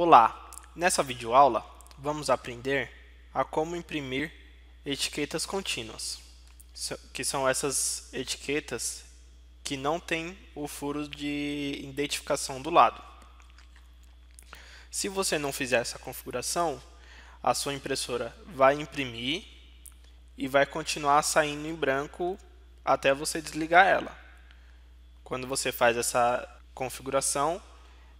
Olá! Nessa videoaula, vamos aprender a como imprimir etiquetas contínuas, que são essas etiquetas que não têm o furo de identificação do lado. Se você não fizer essa configuração, a sua impressora vai imprimir e vai continuar saindo em branco até você desligar ela. Quando você faz essa configuração,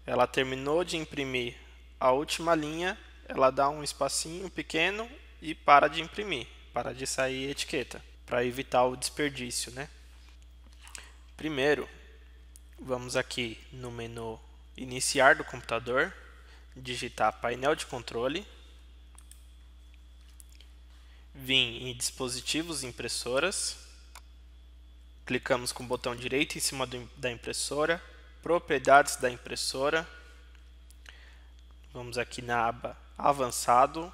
ela terminou de imprimir a última linha ela dá um espacinho pequeno e para de imprimir, para de sair etiqueta, para evitar o desperdício, né? Primeiro, vamos aqui no menu iniciar do computador, digitar painel de controle, vim em dispositivos impressoras, clicamos com o botão direito em cima do, da impressora, propriedades da impressora, Vamos aqui na aba Avançado,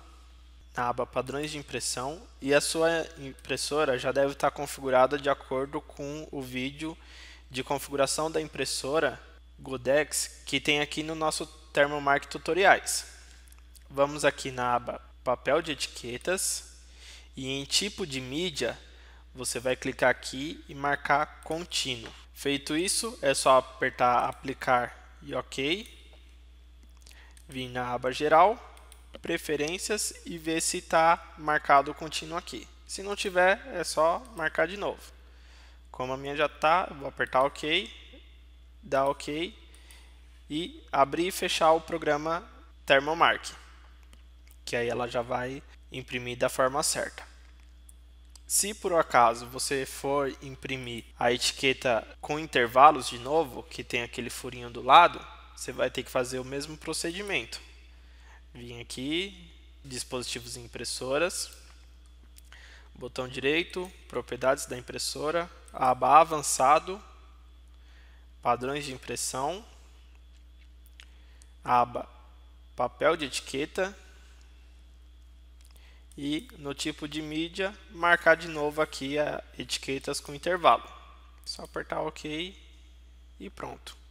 na aba Padrões de impressão e a sua impressora já deve estar configurada de acordo com o vídeo de configuração da impressora Godex que tem aqui no nosso Thermomark Tutoriais. Vamos aqui na aba Papel de etiquetas e em tipo de mídia você vai clicar aqui e marcar contínuo. Feito isso, é só apertar aplicar e OK vir na aba geral, preferências e ver se está marcado contínuo aqui. Se não tiver, é só marcar de novo. Como a minha já está, vou apertar OK, dar OK e abrir e fechar o programa Thermomark, que aí ela já vai imprimir da forma certa. Se por acaso você for imprimir a etiqueta com intervalos de novo, que tem aquele furinho do lado, você vai ter que fazer o mesmo procedimento. Vim aqui, dispositivos e impressoras, botão direito, propriedades da impressora, aba avançado, padrões de impressão, aba papel de etiqueta e no tipo de mídia marcar de novo aqui a etiquetas com intervalo. Só apertar OK e pronto.